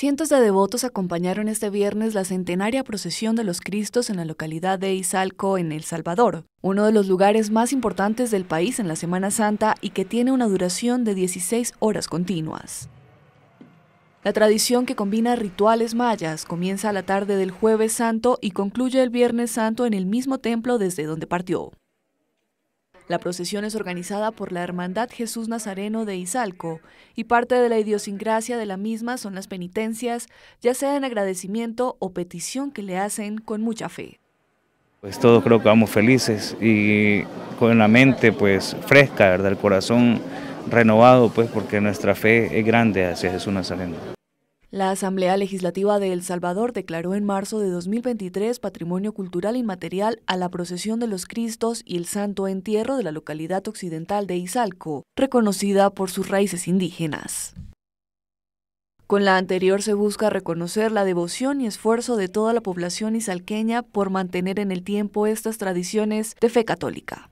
Cientos de devotos acompañaron este viernes la centenaria procesión de los Cristos en la localidad de Izalco, en El Salvador, uno de los lugares más importantes del país en la Semana Santa y que tiene una duración de 16 horas continuas. La tradición que combina rituales mayas comienza a la tarde del jueves santo y concluye el viernes santo en el mismo templo desde donde partió. La procesión es organizada por la Hermandad Jesús Nazareno de Izalco y parte de la idiosincrasia de la misma son las penitencias, ya sea en agradecimiento o petición que le hacen con mucha fe. Pues todos creo que vamos felices y con la mente pues fresca, ¿verdad? El corazón renovado pues porque nuestra fe es grande hacia Jesús Nazareno. La Asamblea Legislativa de El Salvador declaró en marzo de 2023 patrimonio cultural inmaterial a la procesión de los Cristos y el Santo Entierro de la localidad occidental de Izalco, reconocida por sus raíces indígenas. Con la anterior se busca reconocer la devoción y esfuerzo de toda la población izalqueña por mantener en el tiempo estas tradiciones de fe católica.